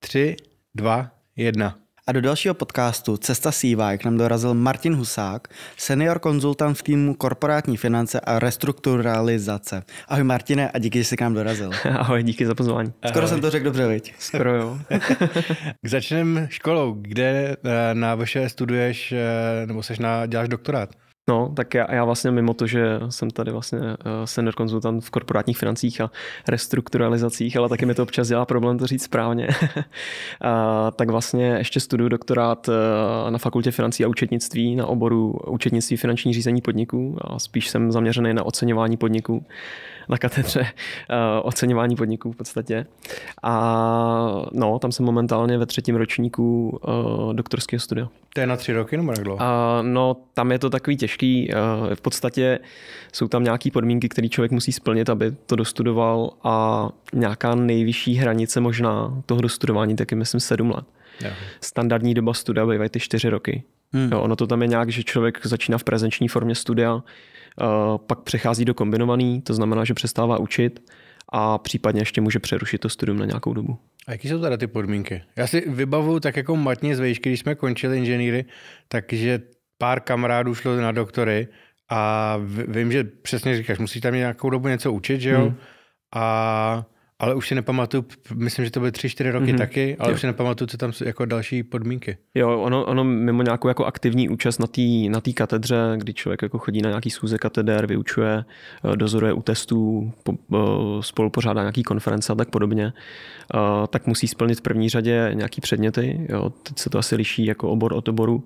Tři, dva, jedna. A do dalšího podcastu Cesta sívá, jak nám dorazil Martin Husák, senior konzultant v týmu korporátní finance a restrukturalizace. Ahoj Martine a díky, že jsi k nám dorazil. Ahoj, díky za pozvání. Skoro Ahoj. jsem to řekl dobře, viď? Skoro jo. Začneme školou, kde eh, na vaše studuješ, eh, nebo seš na, děláš doktorát? No, tak já, já vlastně mimo to, že jsem tady vlastně eh, senior konzultant v korporátních financích a restrukturalizacích, ale taky mi to občas dělá problém to říct správně, uh, tak vlastně ještě studuju doktorát eh, na fakultě financí a účetnictví na oboru účetnictví finanční řízení podniků a spíš jsem zaměřený na oceňování podniků na katedře eh, oceňování podniků v podstatě. A no, tam jsem momentálně ve třetím ročníku eh, doktorského studia. To je na tři roky nebo jak dlouho? Eh, no, tam je to takový těžký. V podstatě jsou tam nějaké podmínky, které člověk musí splnit, aby to dostudoval a nějaká nejvyšší hranice možná toho dostudování, taky myslím sedm let. Jo. Standardní doba studia bývají ty čtyři roky. Hmm. Jo, ono to tam je nějak, že člověk začíná v prezenční formě studia, Eh, pak přechází do kombinovaný, to znamená, že přestává učit a případně ještě může přerušit to studium na nějakou dobu. A jaký jsou teda ty podmínky? Já si vybavuju tak jako matně z vejšky, když jsme končili inženýry, takže pár kamarádů šlo na doktory a vím, že přesně říkáš, musíš tam nějakou dobu něco učit, že jo? Hmm. A ale už si nepamatuju, myslím, že to byly tři, čtyři roky mm-hmm. taky, ale jo. už si nepamatuju, co tam jsou jako další podmínky. Jo, ono, ono mimo nějakou jako aktivní účast na té na tý katedře, kdy člověk jako chodí na nějaký schůze katedr, vyučuje, eh, dozoruje u testů, po, eh, spolu pořádá nějaký konference a tak podobně, eh, tak musí splnit v první řadě nějaký předměty. Jo, teď se to asi liší jako obor od oboru.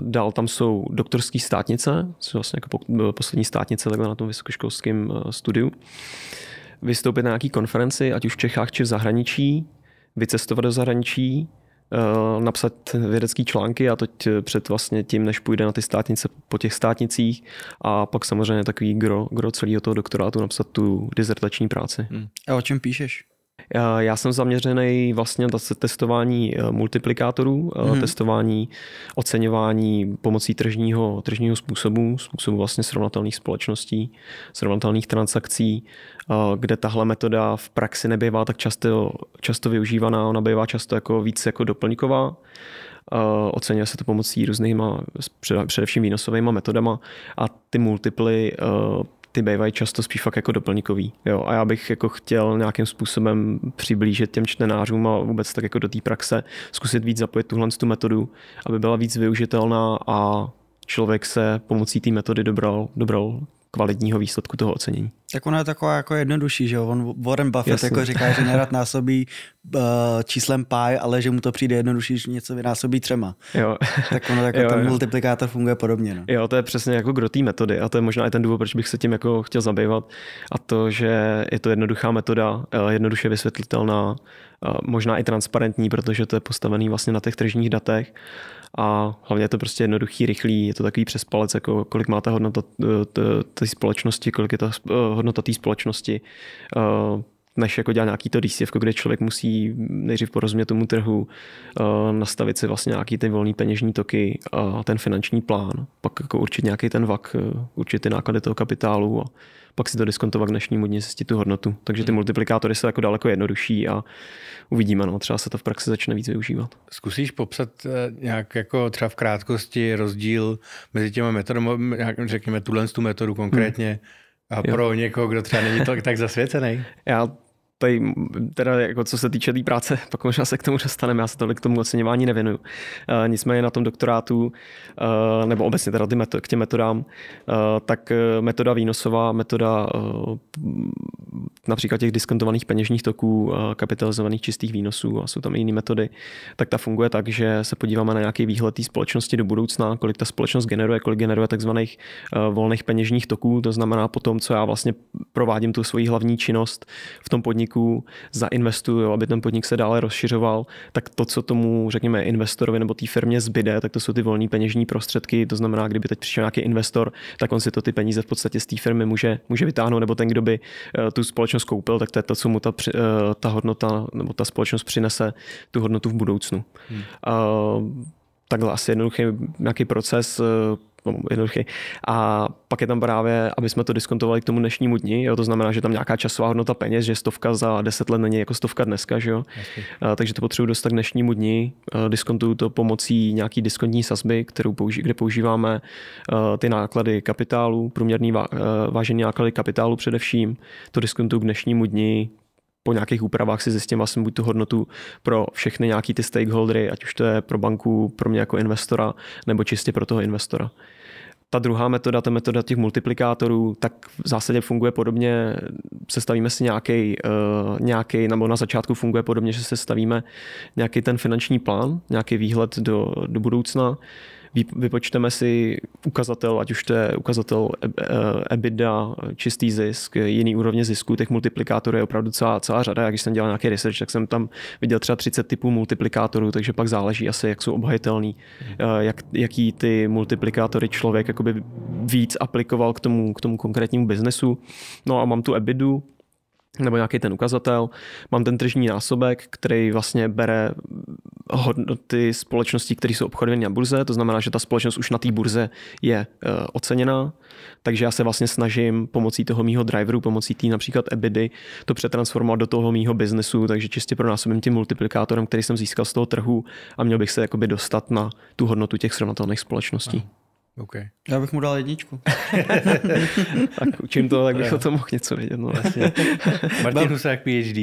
Dál tam jsou doktorské státnice, jsou vlastně jako poslední státnice takhle na tom vysokoškolském studiu vystoupit na nějaký konferenci, ať už v Čechách či v zahraničí, vycestovat do zahraničí, eh, napsat vědecké články a teď eh, před vlastně tím, než půjde na ty státnice po těch státnicích a pak samozřejmě takový gro, gro celého toho doktorátu napsat tu dizertační práci. Hmm. A o čem píšeš? Eh, já jsem zaměřený vlastně na testování eh, multiplikátorů, hmm testování, oceňování pomocí tržního, tržního způsobu, způsobu vlastně srovnatelných společností, srovnatelných transakcí, kde tahle metoda v praxi nebývá tak často, často využívaná, ona bývá často jako víc jako doplňková oceňuje se to pomocí různýma, především výnosovými metodama a ty multiply ty bývají často spíš fakt jako doplňkový. Jo? A já bych jako chtěl nějakým způsobem přiblížit těm čtenářům a vůbec tak jako do té praxe zkusit víc zapojit tuhle tu metodu, aby byla víc využitelná a člověk se pomocí té metody dobral, dobral kvalitního výsledku toho ocenění. Tak ono je taková jako jednodušší, že jo? On Warren Buffett Jasně. jako říká, že nerad násobí uh, číslem pi, ale že mu to přijde jednodušší, že něco vynásobí třema. Jo. Tak ono jako jo, ten jo. multiplikátor funguje podobně. No. Jo, to je přesně jako kdo té metody a to je možná i ten důvod, proč bych se tím jako chtěl zabývat a to, že je to jednoduchá metoda, eh, jednoduše vysvětlitelná, eh, možná i transparentní, protože to je postavený vlastně na těch tržních datech a hlavně je to prostě jednoduchý, rychlý, je to takový přes palec, jako kolik má ta hodnota té společnosti, kolik je ta eh, hodnota té společnosti, eh, než jako dělá nějaký to DCF, kde člověk musí nejdřív porozumět tomu trhu, eh, nastavit si vlastně nějaký ty volný peněžní toky a ten finanční plán, pak jako určit nějaký ten vak, určit ty náklady toho kapitálu a pak si to diskontovat k dnešnímu dní zjistit tu hodnotu. Takže ty hmm. multiplikátory jsou jako daleko jednodušší a uvidíme, no, třeba se to v praxi začne víc využívat. Zkusíš popsat eh, nějak jako třeba v krátkosti rozdíl mezi těma metodami, řekněme tuhle tu metodu konkrétně hmm. a jo. pro někoho, kdo třeba není tak, tak zasvěcený? Já tady, teda jako co se týče té tý práce, pak možná se k tomu dostaneme, já se tolik k tomu oceňování nevěnuju. Eh, nicméně na tom doktorátu, eh, nebo obecně teda k těm metodám, eh, tak metoda výnosová, metoda například těch diskontovaných peněžních toků, kapitalizovaných čistých výnosů a jsou tam i jiné metody, tak ta funguje tak, že se podíváme na nějaký výhled té společnosti do budoucna, kolik ta společnost generuje, kolik generuje takzvaných volných peněžních toků, to znamená potom, co já vlastně provádím tu svoji hlavní činnost v tom podniku, podniků zainvestují, aby ten podnik se dále rozšiřoval, tak to, co tomu, řekněme, investorovi nebo té firmě zbyde, tak to jsou ty volné peněžní prostředky. To znamená, kdyby teď přišel nějaký investor, tak on si to ty peníze v podstatě z té firmy může, může vytáhnout, nebo ten, kdo by eh, tu společnost koupil, tak to je to, co mu ta, eh, ta hodnota nebo ta společnost přinese tu hodnotu v budoucnu. Hmm. Uh, takhle asi jednoduchý nějaký proces No, jednoduchý. A pak je tam právě, aby jsme to diskontovali k tomu dnešnímu dni, jo, to znamená, že tam nějaká časová hodnota peněz, že stovka za deset let není jako stovka dneska, že jo? A, takže to potřebuji dostat k dnešnímu dni, a, diskontuju to pomocí nějaký diskontní sazby, kterou použi- kde používáme a, ty náklady kapitálu, průměrný vá- vážený náklady kapitálu především, to diskontuju k dnešnímu dni po nějakých úpravách si zjistím vlastně buď tu hodnotu pro všechny nějaký ty stakeholdery, ať už to je pro banku, pro mě jako investora, nebo čistě pro toho investora. Ta druhá metoda, ta metoda těch multiplikátorů, tak v zásadě funguje podobně, sestavíme si nějaký, eh, nějaký, nebo na začátku funguje podobně, že se sestavíme nějaký ten finanční plán, nějaký výhled do, do budoucna, vypočteme si ukazatel, ať už to je ukazatel eh, eh, EBITDA, čistý zisk, jiný úrovně zisku, těch multiplikátorů je opravdu celá, celá řada. Jak jsem dělal nějaký research, tak jsem tam viděl třeba 30 typů multiplikátorů, takže pak záleží asi, jak jsou obhajitelný, eh, jak, jaký ty multiplikátory člověk víc aplikoval k tomu, k tomu konkrétnímu biznesu. No a mám tu EBIDu, nebo nějaký ten ukazatel, mám ten tržní násobek, který vlastně bere hodnoty společností, které jsou obchodovány na burze, to znamená, že ta společnost už na té burze je uh, oceněná, takže já se vlastně snažím pomocí toho mýho driveru, pomocí té například EBIDy, to přetransformovat do toho mýho biznesu, takže čistě pro násobím tím multiplikátorem, který jsem získal z toho trhu a měl bych se jakoby dostat na tu hodnotu těch srovnatelných společností. Aha. Okay. Já bych mu dal jedničku. tak učím to, tak bych no. o tom mohl něco vědět. No, vlastně. se jak PhD.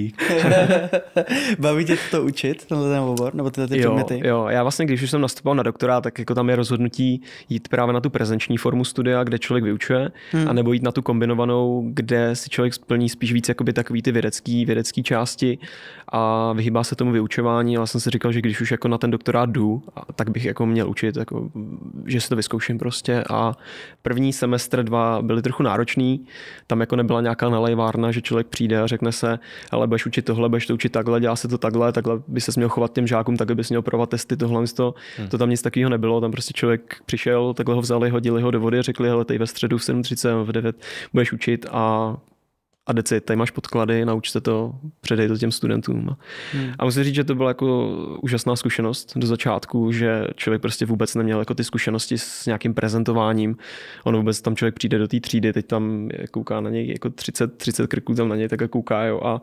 Baví tě to učit, tenhle ten obor, nebo tyhle ty jo, předměty? Jo, já vlastně, když už jsem nastupoval na doktora, tak jako tam je rozhodnutí jít právě na tu prezenční formu studia, kde člověk vyučuje, hmm. anebo jít na tu kombinovanou, kde si člověk splní spíš víc jakoby takový ty vědecký, vědecký části a vyhýbá se tomu vyučování. Já vlastně jsem si říkal, že když už jako na ten doktorát jdu, tak bych jako měl učit, jako, že si to vyzkouším online prostě a první semestr dva byly trochu náročný. Tam jako nebyla nějaká nalejvárna, že člověk přijde a řekne se, ale budeš učit tohle, budeš to učit takhle, dělá se to takhle, takhle by se měl chovat těm žákům, tak by měl provat testy, tohle to, hmm. to tam nic takového nebylo. Tam prostě člověk přišel, takhle ho vzali, hodili ho do vody, řekli, hele, tady ve středu v 7.30 v 9 budeš učit a a deci, tady máš podklady, naučte to, předej to těm studentům. Hmm. A musím říct, že to byla jako úžasná zkušenost do začátku, že člověk prostě vůbec neměl jako ty zkušenosti s nějakým prezentováním. On vůbec tam člověk přijde do té třídy, teď tam kouká na něj jako 30, 30 krků tam na něj tak kouká, jo, a,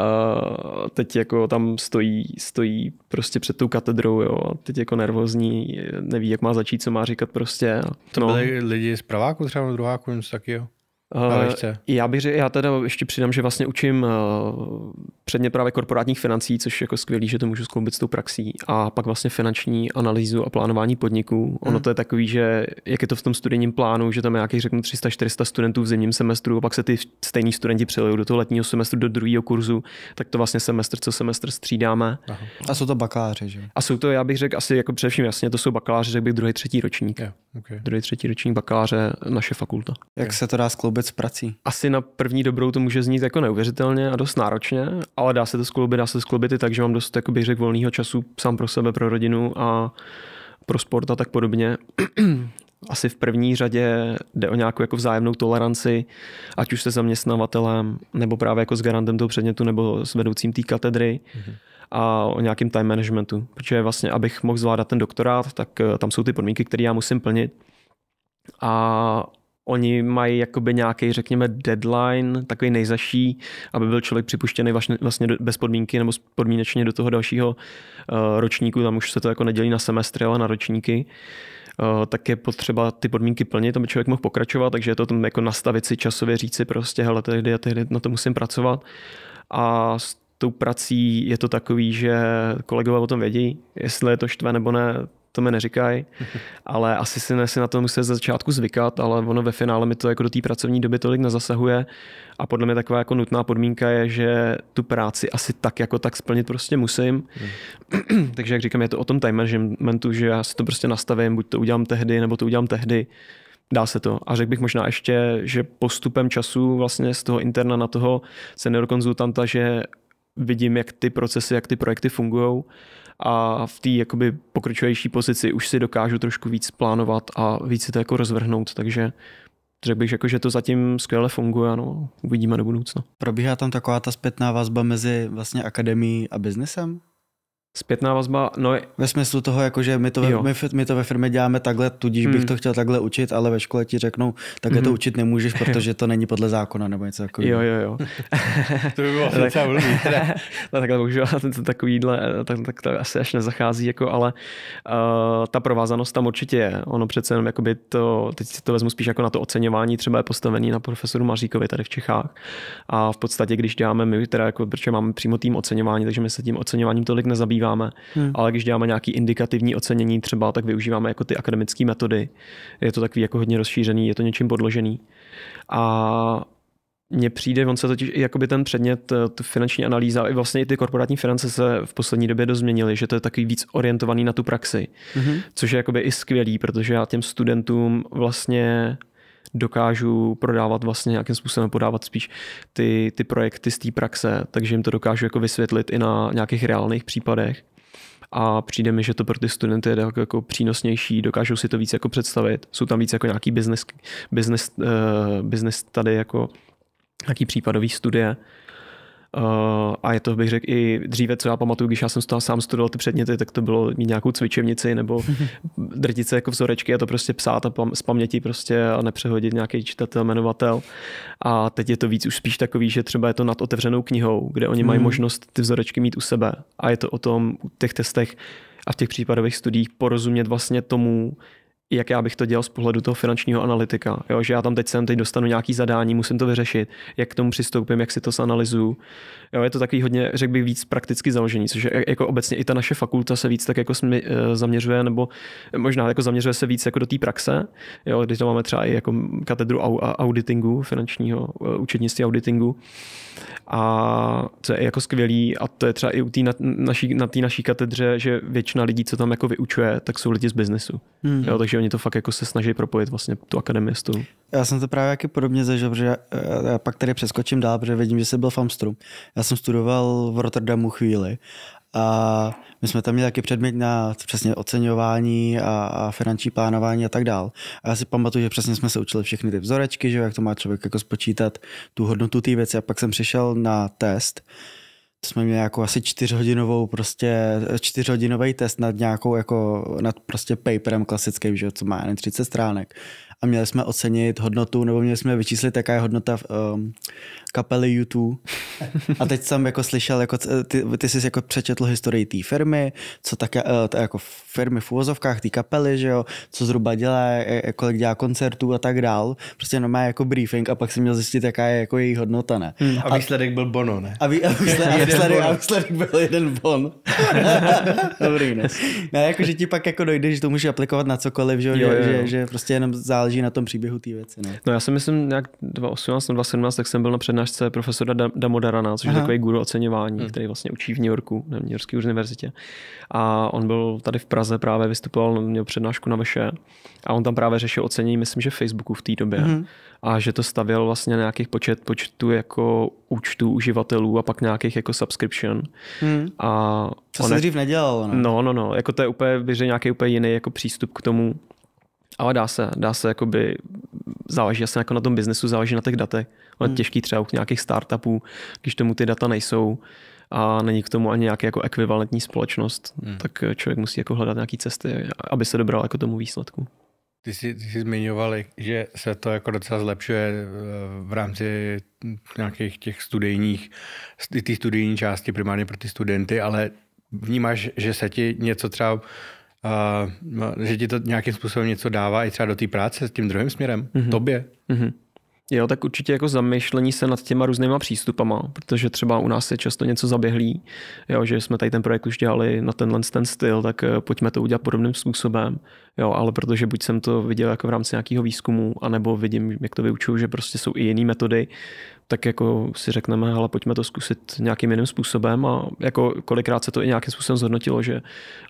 a, teď jako tam stojí, stojí prostě před tou katedrou, jo, a teď jako nervózní, neví, jak má začít, co má říkat prostě. No. To byly lidi z praváku třeba, druháku, něco takového? Uh, já bych řekl, já teda ještě přidám, že vlastně učím uh, právě korporátních financí, což je jako skvělý, že to můžu skloubit s tou praxí. A pak vlastně finanční analýzu a plánování podniků. Ono hmm. to je takový, že jak je to v tom studijním plánu, že tam je nějakých řeknu 300-400 studentů v zimním semestru a pak se ty stejní studenti přelejou do toho letního semestru, do druhého kurzu, tak to vlastně semestr co semestr střídáme. Aha. A jsou to bakaláři, že? A jsou to, já bych řekl, asi jako především jasně, to jsou bakaláři, řekl bych druhý, třetí ročník. Yeah, okay. Druhý, třetí ročník bakaláře naše fakulta. Jak okay. se to dá skloubit vůbec prací? Asi na první dobrou to může znít jako neuvěřitelně a dost náročně, ale dá se to skloubit, dá se to skloubit i tak, že mám dost jako bych řekl, volného času sám pro sebe, pro rodinu a pro sport a tak podobně. asi v první řadě jde o nějakou jako vzájemnou toleranci, ať už se zaměstnavatelem, nebo právě jako s garantem toho předmětu, nebo s vedoucím té katedry. Mm-hmm a o nějakém time managementu. Protože vlastně, abych mohl zvládat ten doktorát, tak eh, tam jsou ty podmínky, které já musím plnit. A oni mají jakoby nějaký, řekněme, deadline, takový nejzaší, aby byl člověk připuštěný vlastně bez podmínky nebo podmínečně do toho dalšího eh, ročníku, tam už se to jako nedělí na semestry, ale na ročníky, eh, tak je potřeba ty podmínky plnit, aby člověk mohl pokračovat, takže je to tam jako nastavit si časově, říct si prostě, hele, tehdy a tehdy na to musím pracovat. A s tou prací je to takový, že kolegové o tom vědí, jestli je to štve nebo ne, to mi neříkají, ale asi si, si na to musí ze začátku zvykat, ale ono ve finále mi to jako do té pracovní doby tolik nezasahuje a podle mě taková jako nutná podmínka je, že tu práci asi tak jako tak splnit prostě musím. Hmm. Takže jak říkám, je to o tom time managementu, že já si to prostě nastavím, buď to udělám tehdy, nebo to udělám tehdy. Dá se to. A řekl bych možná ještě, že postupem času vlastně z toho interna na toho senior konzultanta, že vidím, jak ty procesy, jak ty projekty fungují a v té jakoby pokročilejší pozici už si dokážu trošku víc plánovat a víc si to jako rozvrhnout, takže řekl bych, jako, že to zatím skvěle funguje, no, uvidíme do budoucna. Probíhá tam taková ta zpětná vazba mezi vlastně akademií a biznesem? Zpětná vazba, no... Je... Ve smyslu toho, jako, že my to, ve, my, my to ve firmě děláme takhle, tudíž mm. bych hmm. to chtěl takhle učit, ale ve škole ti řeknou, tak mm. to hmm. učit nemůžeš, protože to není podle zákona nebo něco takového. Jo, jo, jo. to by bylo docela blbý. no takhle bohužel ten takovýhle, tak, tak to asi až nezachází, jako, ale uh, ta provázanost tam určitě je. Ono přece jenom, jakoby to, teď si to vezmu spíš jako na to oceňování, třeba je postavený na profesoru Maříkovi tady v Čechách. A v podstatě, když děláme my, teda jako, protože máme přímo tým oceňování, takže my se tím oceňováním tolik nezabýváme používáme, hmm. ale když děláme nějaký indikativní ocenění třeba, tak využíváme jako ty akademické metody. Je to takový jako hodně rozšířený, je to něčím podložený. A mně přijde, on se totiž jakoby ten předmět, eh, tu finanční analýza, i vlastně i ty korporátní finance se v poslední době dozměnily, že to je takový víc orientovaný na tu praxi, mm-hmm. což je jakoby i skvělý, protože já těm studentům vlastně dokážu prodávat vlastně nějakým způsobem podávat spíš ty, ty projekty z té praxe, takže jim to dokážu jako vysvětlit i na nějakých reálných případech a přijde mi, že to pro ty studenty je tak jako přínosnější, dokážou si to víc jako představit, jsou tam víc jako nějaký business, business, uh, business tady jako nějaký případový studie, Eh, a je to, bych řekl, i dříve, co já pamatuju, když já jsem z toho sám studoval ty předměty, tak to bylo mít nějakou cvičebnici nebo se jako vzorečky a to prostě psát a pam- z paměti prostě a nepřehodit nějaký čitatel, jmenovatel. A teď je to víc už spíš takový, že třeba je to nad otevřenou knihou, kde oni mm. mají hmm. možnost ty vzorečky mít u sebe. A je to o tom, u těch testech a v těch případových studiích porozumět vlastně tomu, jak já bych to dělal z pohledu toho finančního analytika. Jo? Že já tam teď jsem, teď dostanu nějaký zadání, musím to vyřešit, jak k tomu přistoupím, jak si to zanalizuju. Jo? Je to takový hodně, řekl bych, víc prakticky založení, což je e, jako obecně i ta naše fakulta se víc tak jako smi, e, zaměřuje, nebo možná jako zaměřuje se víc jako do té praxe, jo? když tam máme třeba i jako katedru auditingu, finančního e, účetnictví auditingu. A co je jako skvělý, a to je třeba i u tý na, naší, na té naší katedře, že většina lidí, co tam jako vyučuje, tak jsou lidi z biznesu. Hmm. Jo? Takže že oni to fakt jako se snaží propojit vlastně tu akademii s Já jsem to právě taky podobně zažil, protože eh, já pak tady přeskočím dál, protože vidím, že jsi byl v Amstru. Já jsem studoval v Rotterdamu chvíli a my jsme tam měli taky předmět na přesně oceňování a, a finanční plánování a tak dál. A já si pamatuju, že přesně jsme se učili všechny ty vzorečky, že jak to má člověk jako spočítat tu hodnotu té věci. A pak jsem přišel na test jsme měli jako asi čtyřhodinovou prostě, čtyřhodinový test nad nějakou jako, nad prostě paperem klasickým, že co má jen 30 stránek a měli jsme ocenit hodnotu, nebo měli jsme vyčíslit, jaká je hodnota um, kapely YouTube. A teď jsem jako slyšel, jako, ty, ty jsi jako přečetl historii té firmy, co tak uh, jako firmy v úvozovkách, té kapely, že jo, co zhruba dělá, e, e, kolik dělá koncertů a tak dál. Prostě jenom má jako briefing a pak jsem měl zjistit, jaká je jako její hodnota, ne? Hmm, a výsledek a, byl Bono, ne? A, vý, a, výsledek, a, výsledek, a výsledek byl jeden Bon. Dobrý, no. ne? Ne, jako, že ti pak jako dojde, že to můžeš aplikovat na cokoliv, že, jo, jo, jo. že, že prostě jenom záleží záleží na tom příběhu té věci. Ne? No. no já si myslím, nějak 2018 2017, tak jsem byl na přednášce profesora Damodarana, což Aha. je takový guru oceňování, hmm. který vlastně učí v New Yorku, na New Yorkské univerzitě. A on byl tady v Praze právě vystupoval, měl přednášku na Veše a on tam právě řešil ocenění, myslím, že Facebooku v té době. Hmm. A že to stavěl vlastně na nějakých počet počtu jako účtů uživatelů a pak nějakých jako subscription. Hmm. A Co on se dřív nedělalo? Ne? No? no, no, no. Jako to je úplně, bych nějaký úplně jiný jako přístup k tomu, ale dá se, dá se jakoby, záleží asi jako na tom biznesu, záleží na těch datech. Ale hmm. těžký třeba u nějakých startupů, když tomu ty data nejsou a není k tomu ani nějaký jako ekvivalentní společnost, hmm. tak člověk musí jako hledat nějaké cesty, aby se dobral jako tomu výsledku. Ty jsi, ty jsi zmiňoval, že se to jako docela zlepšuje eh, v rámci nějakých těch studijních, ty studijní části primárně pro ty studenty, ale vnímáš, že se ti něco třeba No, že ti to nějakým způsobem něco dává i třeba do té práce s tím druhým směrem, mm-hmm. tobě. Mm-hmm. Jo, tak určitě jako zamyšlení se nad těma různýma přístupama, protože třeba u nás je často něco zaběhlý, jo, že jsme tady ten projekt už dělali na tenhle ten styl, tak eh, pojďme to udělat podobným způsobem, jo, ale protože buď jsem to viděl jako v rámci nějakého výzkumu, anebo vidím, jak to vyučuju, že prostě jsou i jiné metody, tak jako si řekneme, ale pojďme to zkusit nějakým jiným způsobem a jako kolikrát se to i nějakým způsobem zhodnotilo, že,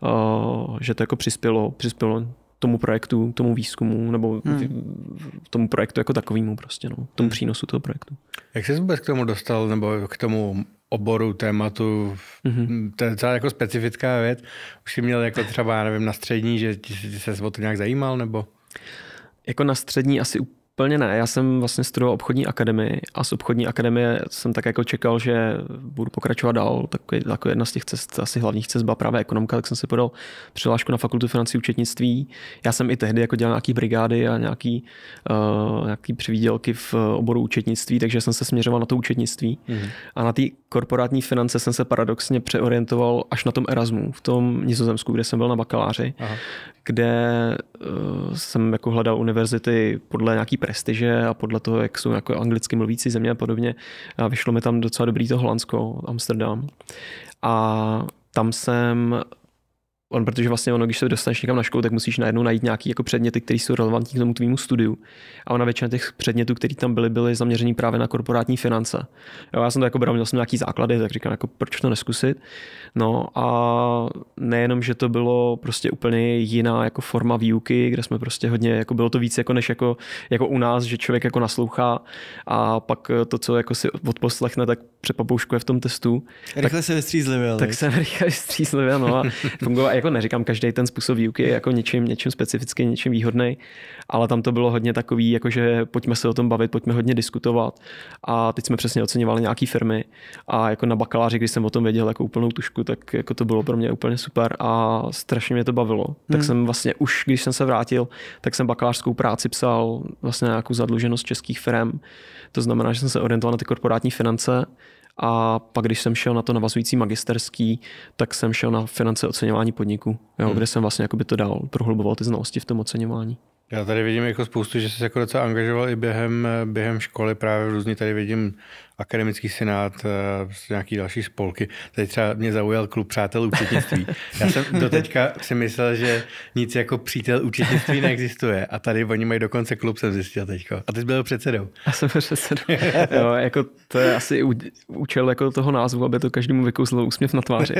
uh, že to jako přispělo, přispělo tomu projektu, tomu výzkumu nebo hmm. tomu projektu jako takovému prostě, no, tomu hmm. přínosu toho projektu. Jak jsi vůbec k tomu dostal nebo k tomu oboru, tématu, mm-hmm. to je docela jako specifická věc. Už jsi měl jako třeba, nevím, na střední, že ty, ty se o to nějak zajímal nebo? Jako na střední asi úplně ne. Já jsem vlastně studoval obchodní akademii a z obchodní akademie jsem tak jako čekal, že budu pokračovat dál. Tak jako jedna z těch cest, asi hlavních cest byla právě ekonomika, tak jsem si podal přihlášku na fakultu financí účetnictví. Já jsem i tehdy jako dělal nějaký brigády a nějaký, uh, nějaký přivídělky v oboru účetnictví, takže jsem se směřoval na to účetnictví. Mm-hmm. A na té korporátní finance jsem se paradoxně přeorientoval až na tom Erasmu v tom Nizozemsku, kde jsem byl na bakaláři, Aha. kde uh, jsem jako hledal univerzity podle nějaký prestiže a podle toho, jak jsou jako anglicky mluvící země a podobně. A vyšlo mi tam docela dobrý to Holandsko, Amsterdam. A tam jsem on, protože vlastně ono, když se dostaneš někam na školu, tak musíš najednou najít nějaký jako předměty, které jsou relevantní k tomu tvýmu studiu. A ona většina těch předmětů, které tam byly, byly zaměřený právě na korporátní finance. Jo, já jsem to jako bral, měl jsem nějaký základy, tak říkám, jako proč to neskusit. No a nejenom, že to bylo prostě úplně jiná jako forma výuky, kde jsme prostě hodně, jako bylo to víc jako než jako, jako u nás, že člověk jako naslouchá a pak to, co jako si odposlechne, tak přepapouškuje v tom testu. Rychle tak, se vystřízlivě. Tak jsem no. rychle vystřízlivě, no a jako neříkám, každý ten způsob výuky je jako něčím, něčím specifický něčím výhodný, ale tam to bylo hodně takový, jakože pojďme se o tom bavit, pojďme hodně diskutovat. A teď jsme přesně oceňovali nějaký firmy a jako na bakaláři, když jsem o tom věděl jako úplnou tušku, tak jako to bylo pro mě úplně super a strašně mě to bavilo. Hmm. Tak jsem vlastně už, když jsem se vrátil, tak jsem bakalářskou práci psal vlastně nějakou zadluženost českých firm. To znamená, že jsem se orientoval na ty korporátní finance a pak, když jsem šel na to navazující magisterský, tak jsem šel na finance oceňování podniků, jo, hmm. kde jsem vlastně jakoby to dal prohluboval ty znalosti v tom oceňování. Já tady vidím jako spoustu, že jsi jako docela angažoval i během, během školy, právě v různý tady vidím akademický senát, eh, nějaký další spolky. Tady třeba mě zaujal klub přátel účetnictví. Já jsem do teďka si myslel, že nic jako přítel účetnictví neexistuje. A tady oni mají dokonce klub, jsem zjistil teďko. A ty jsi byl předsedou. Já jsem předsedou. jo, jako to je asi účel jako toho názvu, aby to každému vykouzlo úsměv na tváři.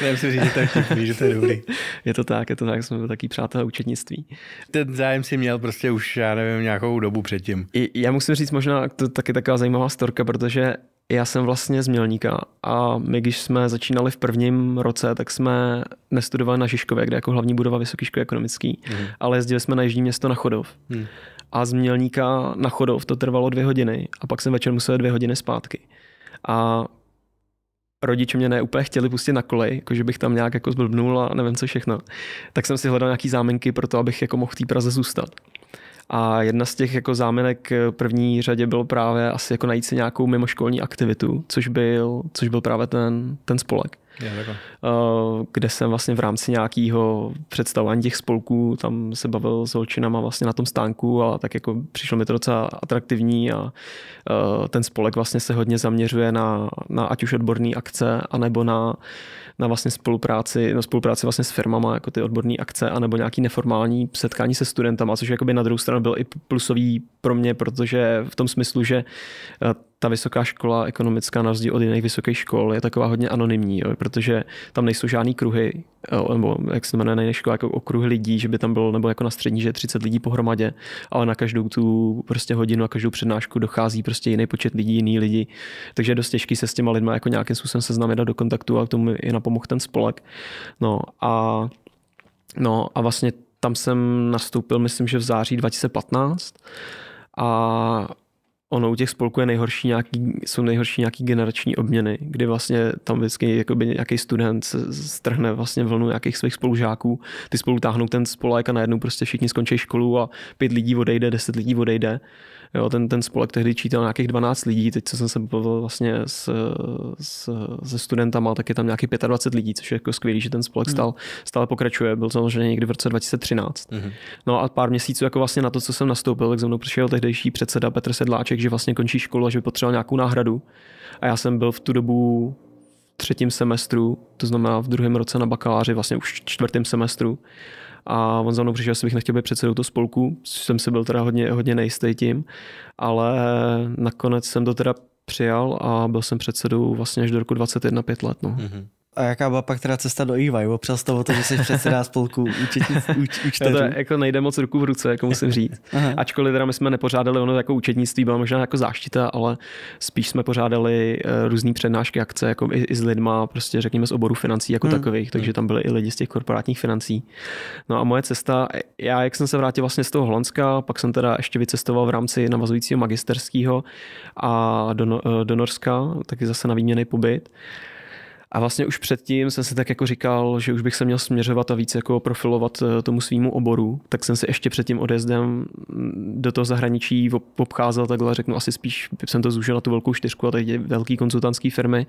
Já si říct, že to je že to je dobrý. Je to tak, je to tak, jsme byli taký přátel účetnictví. Ten zájem si měl prostě už, já nevím, nějakou dobu předtím. I, já musím říct možná, to taky taková zajímavá storka, historka, protože já jsem vlastně z Mělníka a my, když jsme začínali v prvním roce, tak jsme nestudovali na Žižkově, kde jako hlavní budova Vysoké školy ekonomický, mm. ale jezdili jsme na jižní město na Chodov. Mm. A z Mělníka na Chodov to trvalo dvě hodiny a pak jsem večer musel dvě hodiny zpátky. A rodiče mě neúplně chtěli pustit na kolej, jako že bych tam nějak jako zblbnul a nevím co všechno. Tak jsem si hledal nějaký záminky pro to, abych jako mohl v té Praze zůstat. A jedna z těch jako záminek eh, první řadě bylo právě asi jako najít si nějakou mimoškolní aktivitu, což byl, což byl právě ten, ten spolek. Já, eh, kde jsem vlastně v rámci nějakého představování těch spolků, tam se bavil s holčinama vlastně na tom stánku a tak jako přišlo mi to docela atraktivní a eh, ten spolek vlastně se hodně zaměřuje na, na ať už odborné akce, anebo na na vlastně spolupráci, na spolupráci vlastně s firmama, jako ty odborné akce, anebo nějaký neformální setkání se studentama, což jakoby na druhou stranu byl i plusový pro mě, protože v tom smyslu, že eh, ta vysoká škola ekonomická na rozdíl od jiných vysokých škol je taková hodně anonymní, jo, protože tam nejsou žádný kruhy, jo, nebo jak se jmenuje na jiných jako okruh lidí, že by tam bylo, nebo jako na střední, že 30 lidí pohromadě, ale na každou tu prostě hodinu a každou přednášku dochází prostě jiný počet lidí, jiný lidi. Takže je dost těžký se s těma lidma jako nějakým způsobem seznámit do kontaktu a k tomu i napomohl ten spolek. No a, no a vlastně tam jsem nastoupil, myslím, že v září 2015 a ono u těch spolků je nejhorší nějaký, jsou nejhorší nějaký generační obměny, kdy vlastně tam vždycky jakoby nějaký student strhne vlastně vlnu nějakých svých spolužáků, ty spolu táhnou ten spolek a najednou prostě všichni skončí školu a pět lidí odejde, deset lidí odejde Jo, ten, ten spolek tehdy čítal nějakých 12 lidí, teď co jsem se bavil vlastně s, s, se studentama, tak je tam nějakých 25 lidí, což je jako skvělý, že ten spolek mm. stále, stále pokračuje. Byl založený někdy v roce 2013. Mm. No a pár měsíců jako vlastně na to, co jsem nastoupil, tak ze mnou přišel tehdejší předseda Petr Sedláček, že vlastně končí školu a že by potřeboval nějakou náhradu. A já jsem byl v tu dobu třetím semestru, to znamená v druhém roce na bakaláři, vlastně už čtvrtém semestru a on za mnou přišel, jestli bych nechtěl být předsedou toho spolku, jsem si byl teda hodně, hodně nejistý tím, ale nakonec jsem to teda přijal a byl jsem předsedou vlastně až do roku 21 5 let. No. Mm-hmm. A jaká byla pak teda cesta do EY? Opřel z toho, to, že jsi předseda spolku účetnic, úč, To jako nejde moc ruku v ruce, jako musím říct. Aha. Ačkoliv teda my jsme nepořádali ono jako účetnictví, byla možná jako záštita, ale spíš jsme pořádali eh, různé přednášky, akce, jako i, i, s lidma, prostě řekněme z oboru financí jako hmm. takových, hmm. takže tam byly i lidi z těch korporátních financí. No a moje cesta, já jak jsem se vrátil vlastně z toho Holandska, pak jsem teda ještě vycestoval v rámci navazujícího magisterského a do, no, eh, do Norska, taky zase na výměný pobyt. A vlastně už předtím jsem si tak jako říkal, že už bych se měl směřovat a víc jako profilovat eh, tomu svýmu oboru, tak jsem si ještě před tím odezdem mm, do toho zahraničí obcházel takhle, řeknu asi spíš jsem to zúžil na tu velkou čtyřku a teď velký konzultantský firmy.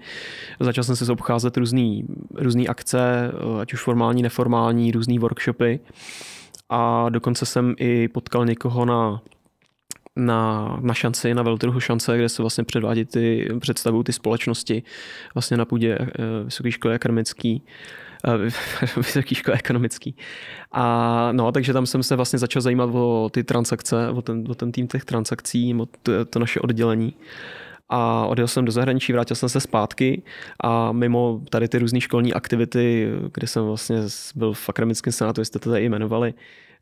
Začal jsem se obcházet různý, různý akce, eh, ať už formální, neformální, různý workshopy a dokonce jsem i potkal někoho na na, na šanci, na veltrhu šance, kde se vlastně předvádí ty, představují ty společnosti vlastně na půdě eh, Vysoké školy akademický, eh, Vysoké školy ekonomický. A no, takže tam jsem se vlastně začal zajímat o ty transakce, o ten, o ten tým těch transakcí, o to, to naše oddělení a odjel jsem do zahraničí, vrátil jsem se zpátky a mimo tady ty různé školní aktivity, kde jsem vlastně byl v akademickém senátu, jste to tady jmenovali,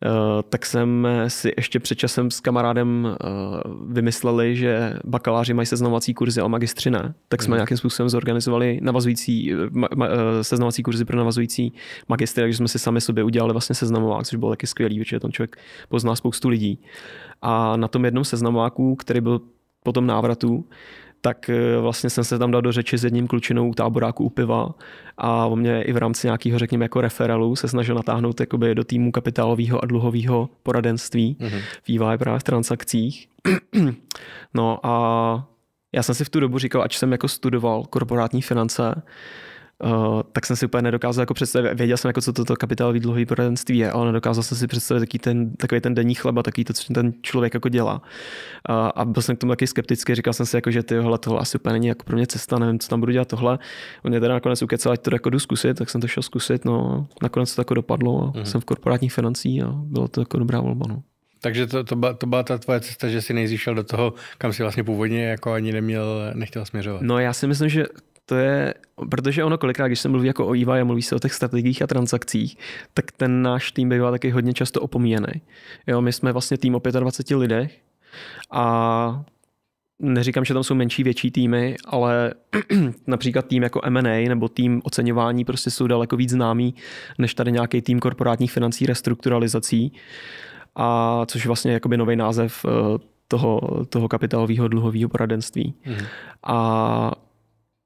Eh, tak jsem si ještě před časem s kamarádem eh, vymysleli, že bakaláři mají seznamovací kurzy a magistři ne. Tak jsme hmm. nějakým způsobem zorganizovali navazující, ma, ma, eh, seznamovací kurzy pro navazující magistry, takže jsme si sami sobě udělali vlastně seznamovák, což bylo taky skvělý, protože tam člověk pozná spoustu lidí. A na tom jednom seznamováku, který byl po tom návratu, tak eh, vlastně jsem se tam dal do řeči s jedním klučinou táboráku u piva a o mě i v rámci nějakého, řekněme, jako referelu se snažil natáhnout jakoby do týmu kapitálového a dluhového poradenství mm-hmm. právě v transakcích. no a já jsem si v tu dobu říkal, ač jsem jako studoval korporátní finance, Eh, tak jsem si úplně nedokázal jako představit, věděl jsem jako co toto kapitálový dluhový poradenství je, ale nedokázal jsem si představit taký ten, takový ten denní chleba, takový to, co ten člověk jako dělá. Uh, a byl jsem k tomu taky skeptický, říkal jsem si jako, že tyhle tohle asi úplně není jako pro mě cesta, nevím, co tam budu dělat tohle. On mě teda nakonec ukecal, ať to jako jdu zkusit, tak jsem to šel zkusit, no nakonec to jako dopadlo a mm-hmm. jsem v korporátních financí a bylo to jako dobrá volba. No. Takže to, to, to byla ta tvoje cesta, že jsi nejzíšel do toho, kam jsi vlastně původně jako ani neměl, nechtěl směřovat. No já si myslím, že to je, protože ono kolikrát, když se mluví jako o EY a mluví se o těch strategiích a transakcích, tak ten náš tým bývá taky hodně často opomíjený. Jo, my jsme vlastně tým o 25 lidech a neříkám, že tam jsou menší, větší týmy, ale například tým jako M&A nebo tým oceňování prostě jsou daleko víc známý, než tady nějaký tým korporátních financí restrukturalizací, a což vlastně jakoby nový název eh, toho, toho kapitálového dluhového poradenství. Mm. A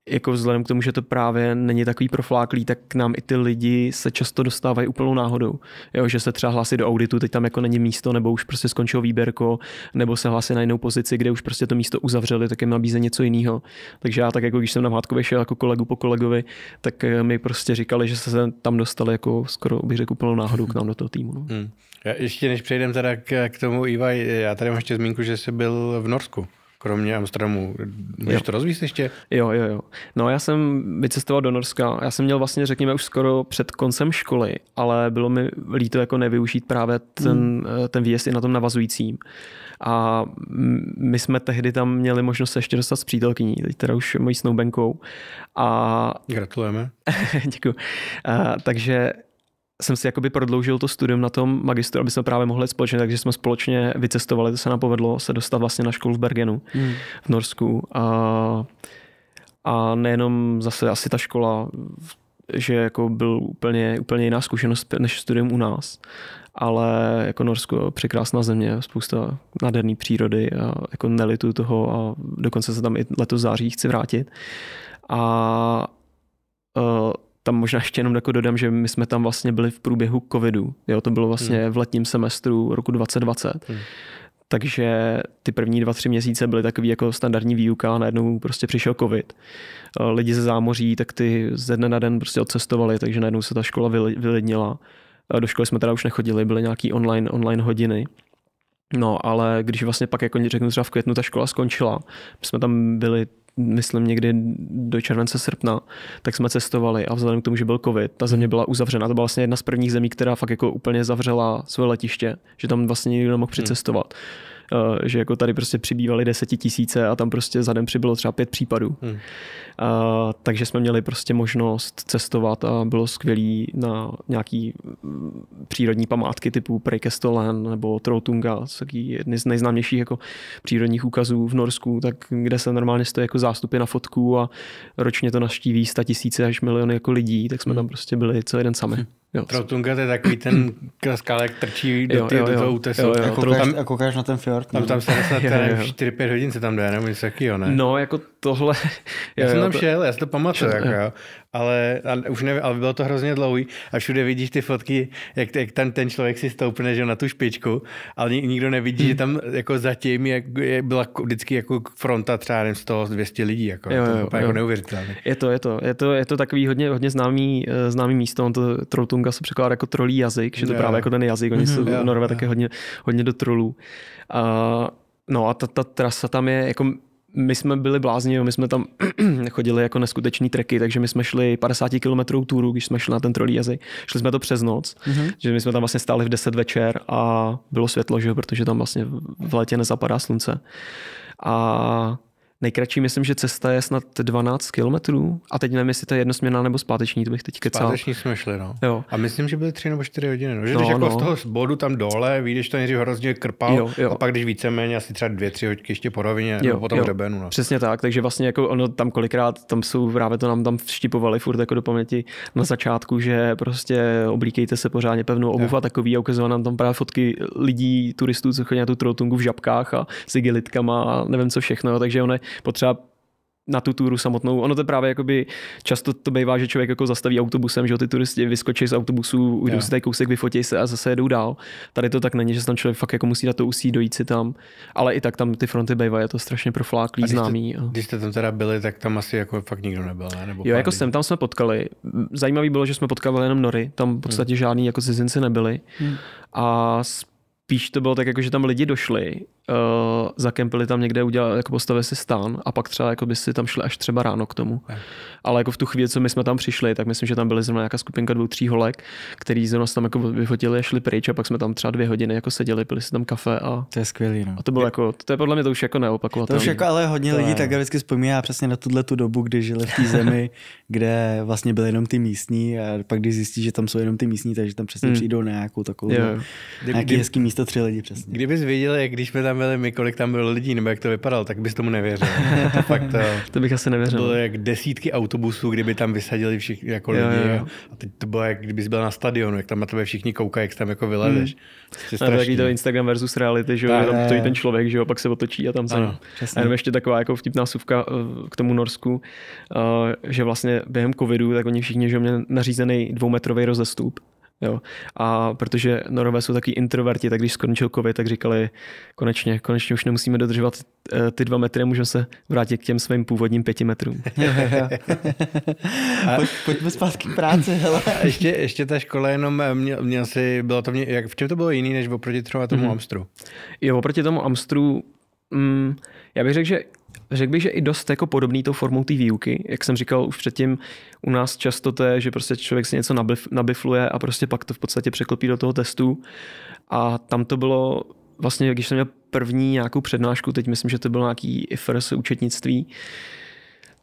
jako vzhledem k tomu, že to právě není takový profláklý, tak k nám i ty lidi se často dostávají úplnou náhodou. Jo, že se třeba hlásí do auditu, teď tam jako není místo, nebo už prostě skončilo výběrko, nebo se hlásí na jinou pozici, kde už prostě to místo uzavřeli, tak jim nabízí něco jiného. Takže já tak jako když jsem na Mátkově šel jako kolegu po kolegovi, tak eh, mi prostě říkali, že se tam dostali jako skoro bych řekl úplnou náhodou k nám do toho týmu. No. Hmm. Já ještě než přejdem teda k, k tomu Iva, já tady mám ještě zmínku, že jsi byl v Norsku. Kromě Amsterdamu. Můžeš to rozvíjet ještě? Jo, jo, jo. No já jsem vycestoval do Norska. Já jsem měl vlastně, řekněme, už skoro před koncem školy, ale bylo mi líto jako nevyužít právě ten, hmm. Eh, ten výjezd i na tom navazujícím. A my jsme tehdy tam měli možnost se ještě dostat s přítelkyní, teď teda už mojí snoubenkou. A... Gratulujeme. Děkuji. Eh, takže jsem si jakoby prodloužil to studium na tom magistru, aby jsme právě mohli společně, takže jsme společně vycestovali, to se nám povedlo se dostat vlastně na školu v Bergenu, hmm. v Norsku. A, a nejenom zase asi ta škola, že jako byl úplně, úplně jiná zkušenost než studium u nás, ale jako Norsko, překrásná země, spousta nádherné přírody, a jako nelitu toho a dokonce se tam i letos září chci vrátit. A uh, tam možná ještě jenom jako dodám, že my jsme tam vlastně byli v průběhu covidu. Jo, to bylo vlastně hmm. v letním semestru roku 2020. Hmm. Takže ty první dva, tři měsíce byly takový jako standardní výuka a najednou prostě přišel covid. Eh, lidi ze zámoří, tak ty ze dne na den prostě odcestovali, takže najednou se ta škola vylidnila. Eh, do školy jsme teda už nechodili, byly nějaký online, online hodiny. No, ale když vlastně pak, jako řeknu, třeba v květnu ta škola skončila, my jsme tam byli myslím někdy do července, srpna, tak jsme cestovali a vzhledem k tomu, že byl covid, ta země byla uzavřena. To byla vlastně jedna z prvních zemí, která fakt jako úplně zavřela své letiště, že tam vlastně nikdo nemohl přicestovat. Hmm Eh, že jako tady prostě přibývaly desetitisíce a tam prostě za den přibylo třeba pět případů. Hmm. A, eh, takže jsme měli prostě možnost cestovat a bylo skvělý na nějaký mm, přírodní památky typu Preikestolen nebo Trolltunga, taky jedny z nejznámějších jako přírodních úkazů v Norsku, tak kde se normálně stojí jako zástupy na fotku a ročně to naštíví sta tisíce až miliony jako lidí, tak jsme hmm. tam prostě byli celý den sami. Hmm. Jo. Trotunga to je takový ten skále, jak trčí do, ty, jo, jo, do toho útesu. Jo, jo, a, jako koukáš, tam, a koukáš na ten fjord? Tam, tam no. se snad 4-5 hodin se tam jde, nebo něco takového, ne? No, jako tohle... Já jo, jsem tam to... šel, já si to pamatuju. jako, ale, ale už nevím, ale bylo to hrozně dlouhý a všude vidíš ty fotky, jak, jak tam ten člověk si stoupne že na tu špičku, ale nikdo nevidí, hmm. že tam jako zatím je, je, byla vždycky jako fronta třeba nevím, 100, 200 lidí, jako, jo, to jo, to jo. jako neuvěřitelné. Je to, je to, je to, je to takový hodně, hodně známý, eh, známý místo, on to Trolltunga se překládá jako trolí jazyk, že to jo. právě jako ten jazyk, oni mhm, jsou Norové také hodně, hodně do trolů. A, no a ta, ta trasa tam je jako my jsme byli blázni, my jsme tam chodili jako neskuteční treky, takže my jsme šli 50 km túru, když jsme šli na ten trolí jazy. Šli jsme to přes noc, mm-hmm. že my jsme tam vlastně stáli v 10 večer a bylo světlo, že protože tam vlastně v létě nezapadá slunce. A Nejkratší myslím, že cesta je snad 12 kilometrů a teď nevím, jestli to je jednosměrná nebo zpáteční, to bych teď kecal. Zpáteční jsme šli, no. Jo. A myslím, že byly 3 nebo 4 hodiny, no. Že no, když jako no. jako z toho bodu tam dole, vidíš to nejdřív hrozně krpal jo, jo. a pak když víceméně asi třeba 2 tři hodky ještě po rovině jo, nebo potom jo. Řebenu, No. Přesně tak, takže vlastně jako ono tam kolikrát, tam jsou právě to nám tam vštipovali furt jako do paměti na začátku, že prostě oblíkejte se pořádně pevnou obuv a takový a ukazoval nám tam právě fotky lidí, turistů, co chodí na tu trotungu v žabkách a s igelitkama a nevím co všechno, takže ono potřeba na tu túru samotnou. Ono to právě jakoby, často to bývá, že člověk jako zastaví autobusem, že ty turisti vyskočí z autobusu, ujdou si tady kousek, vyfotí se a zase jedou dál. Tady to tak není, že se tam člověk fakt jako musí na to úsí, dojít si tam, ale i tak tam ty fronty bývají, je to strašně profláklý, a když známý. Jste, a... Když jste tam teda byli, tak tam asi jako fakt nikdo nebyl, ne? Nebo jo, jako jsem, tam jsme potkali. Zajímavý bylo, že jsme potkali jenom nory, tam v podstatě hmm. žádný jako cizinci nebyli. Hmm. A spíš to bylo tak, jako, že tam lidi došli uh, zakempili tam někde, udělali, jako postavili si stán a pak třeba jako by si tam šli až třeba ráno k tomu. Ne. Ale jako v tu chvíli, co my jsme tam přišli, tak myslím, že tam byly zrovna nějaká skupinka dvou, tří holek, který zrovna se tam jako vyfotili a šli pryč a pak jsme tam třeba dvě hodiny jako seděli, pili si tam kafe a... To je skvělý, no. A to bylo je... jako, to je podle mě to už jako neopakovatelné. To už jako ale hodně to lidí je... tak vždycky vzpomíná přesně na tuhle tu dobu, kdy žili v té zemi, kde vlastně byly jenom ty místní a pak když zjistí, že tam jsou jenom ty místní, takže tam přesně mm. přijdou na nějakou takovou, yeah. nějaký Kdyby... hezký místo tři lidi přesně. Kdybys věděl, jak když jsme tam byli, my, kolik tam bylo lidí, nebo jak to vypadalo, tak bys tomu nevěřil. to, fakt, to, eh, to bych asi nevěřil. To bylo jak desítky autobusů, kdyby tam vysadili všichni jako jo, lidi. Jo, jo. A teď to bylo, jak kdybys byl na stadionu, jak tam na tebe všichni koukají, jak tam jako vylezeš. Hmm. Prostě to taky to Instagram versus reality, že jo, to je ten člověk, že jo, pak se otočí a tam se. ano, A jenom ještě taková jako vtipná suvka eh, k tomu Norsku, eh, že vlastně během covidu, tak oni všichni, že měli nařízený dvoumetrový rozestup Jo. A protože Norové jsou taky introverti, tak když skončil covid, tak říkali, konečně, konečně už nemusíme dodržovat eh, ty dva metry, můžeme se vrátit k těm svým původním pěti metrům. a... Pojď, pojďme zpátky k práci. Hele. ještě, ještě ta škola jenom eh, měl, měl si, bylo to mě, jak, v čem to bylo jiný, než oproti třeba tomu mm-hmm. Amstru? Jo, oproti tomu Amstru, mm, já bych řekl, že Řekl bych, že i dost jako podobný tou formou té výuky. Jak jsem říkal už předtím, u nás často to je, že prostě člověk si něco nabifluje a prostě pak to v podstatě překlopí do toho testu. A tam to bylo vlastně, když jsem měl první nějakou přednášku, teď myslím, že to bylo nějaký IFRS účetnictví,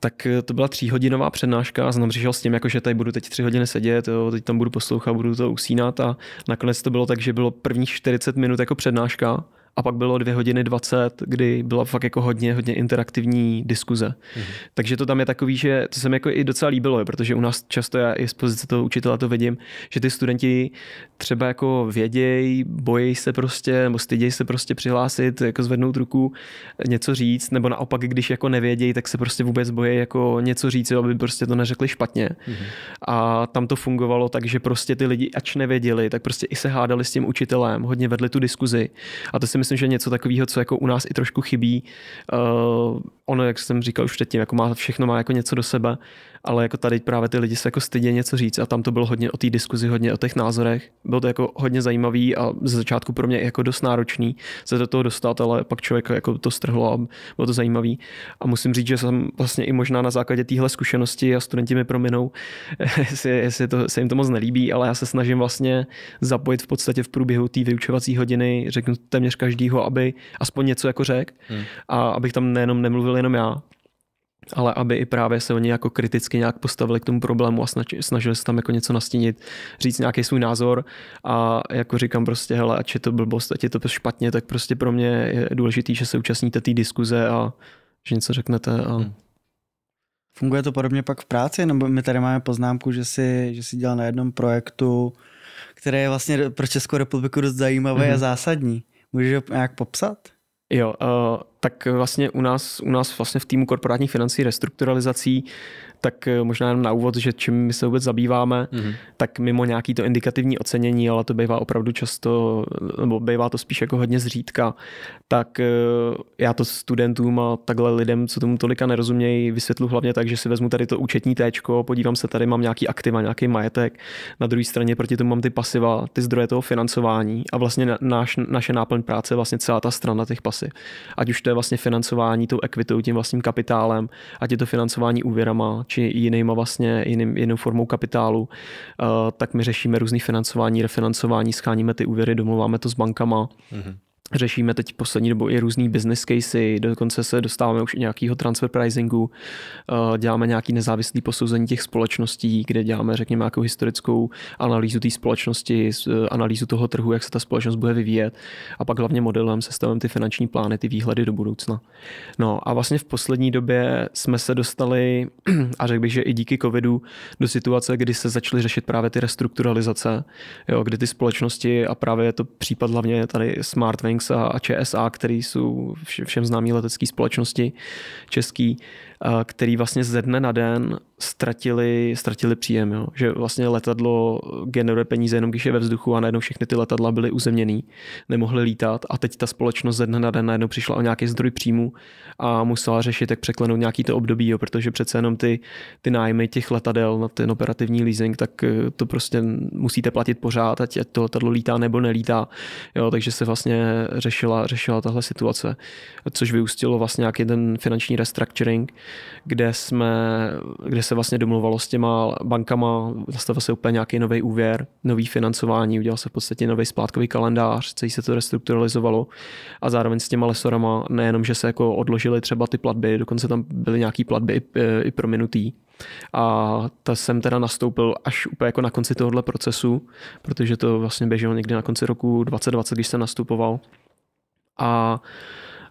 tak eh, to byla tříhodinová přednáška a jsem přišel s tím, jako, že tady budu teď tři hodiny sedět, jo, teď tam budu poslouchat, budu to usínat a nakonec to bylo tak, že bylo prvních 40 minut jako přednáška a pak bylo dvě hodiny 20, kdy byla fakt jako hodně, hodně interaktivní diskuze. Mm-hmm. Takže to tam je takový, že to se mi jako i docela líbilo, protože u nás často já i z pozice toho učitele to vidím, že ty studenti třeba jako vědějí, bojí se prostě, nebo stydějí se prostě přihlásit, jako zvednout ruku, něco říct, nebo naopak, když jako nevědějí, tak se prostě vůbec bojí jako něco říct, aby prostě to neřekli špatně. Mm-hmm. A tam to fungovalo tak, že prostě ty lidi, ač nevěděli, tak prostě i se hádali s tím učitelem, hodně vedli tu diskuzi. A to si myslím, že něco takového, co jako u nás i trošku chybí, eh, ono, jak jsem říkal už předtím, jako má, všechno má jako něco do sebe, ale jako tady právě ty lidi se jako stydě něco říct a tam to bylo hodně o té diskuzi, hodně o těch názorech. Bylo to jako hodně zajímavý a ze začátku pro mě jako dost náročný se do toho dostat, ale pak člověk jako to strhlo a bylo to zajímavý. A musím říct, že jsem vlastně i možná na základě téhle zkušenosti a studenti mi prominou, jestli, jestli to, se jim to moc nelíbí, ale já se snažím vlastně zapojit v podstatě v průběhu té vyučovací hodiny, řeknu téměř každýho, aby aspoň něco jako řekl hmm. a abych tam nejenom nemluvil jenom já, ale aby i právě se oni jako kriticky nějak postavili k tomu problému a snažili se tam jako něco nastínit, říct nějaký svůj názor a jako říkám prostě, hele, ať je to blbost, ať je to špatně, tak prostě pro mě je důležitý, že se účastníte té diskuze a že něco řeknete a... Hmm. Funguje to podobně pak v práci? Nebo my tady máme poznámku, že si, že si dělal na jednom projektu, který je vlastně pro Českou republiku dost zajímavý mm-hmm. a mhm. zásadní. Můžeš ho nějak popsat? Jo, uh, tak vlastně u nás, u nás vlastně v týmu korporátních financí restrukturalizací, tak eh, možná jenom na úvod, že čím my se vůbec zabýváme, mm-hmm. tak mimo nějaký to indikativní ocenění, ale to bývá opravdu často, nebo bývá to spíš jako hodně zřídka, tak eh, já to studentům a takhle lidem, co tomu tolika nerozumějí, vysvětlu hlavně tak, že si vezmu tady to účetní téčko, podívám se, tady mám nějaký aktiva, nějaký majetek, na druhé straně proti tomu mám ty pasiva, ty zdroje toho financování a vlastně naš, naše náplň práce je vlastně celá ta strana těch pasiv. Ať už to to je vlastně financování tou ekvitou, tím vlastním kapitálem, ať je to financování úvěrama či jinýma vlastně, jiným, jinou formou kapitálu, eh, tak my řešíme různý financování, refinancování, scháníme ty úvěry, domluváme to s bankama. Mm-hmm. Řešíme teď poslední dobou i různý business casey, dokonce se dostáváme už i nějakého transfer pricingu, eh, děláme nějaký nezávislý posouzení těch společností, kde děláme, řekněme, nějakou historickou analýzu té společnosti, eh, analýzu toho trhu, jak se ta společnost bude vyvíjet a pak hlavně modelem se ty finanční plány, ty výhledy do budoucna. No a vlastně v poslední době jsme se dostali, a řekl bych, že i díky covidu, do situace, kdy se začaly řešit právě ty restrukturalizace, jo, kdy ty společnosti a právě je to případ hlavně tady Smartwing Wings a ČSA, který jsou všem známí letecké společnosti český, který vlastně ze dne na den ztratili, ztratili příjem, jo? že vlastně letadlo generuje peníze jenom když je ve vzduchu a najednou všechny ty letadla byly uzemněný, nemohly lítat a teď ta společnost ze dne na den najednou přišla o nějaký zdroj příjmu a musela řešit, jak překlenout nějaký to období, jo? protože přece jenom ty, ty nájmy těch letadel na ten operativní leasing, tak eh, to prostě musíte platit pořád, ať, to letadlo lítá nebo nelítá, jo? takže se vlastně řešila, řešila tahle situace, což vyústilo vlastně nějaký ten finanční restructuring, kde jsme, kde se vlastně domluvalo s těma bankama, zastavil se úplně nějaký nový úvěr, nový financování, udělal se v podstatě nový splátkový kalendář, celý se to restrukturalizovalo a zároveň s těma lesorama nejenom, že se jako odložily třeba ty platby, dokonce tam byly nějaký platby i, e, i prominutý, a ta jsem teda nastoupil až úplně jako na konci tohohle procesu, protože to vlastně běželo někdy na konci roku 2020, když jsem nastupoval. A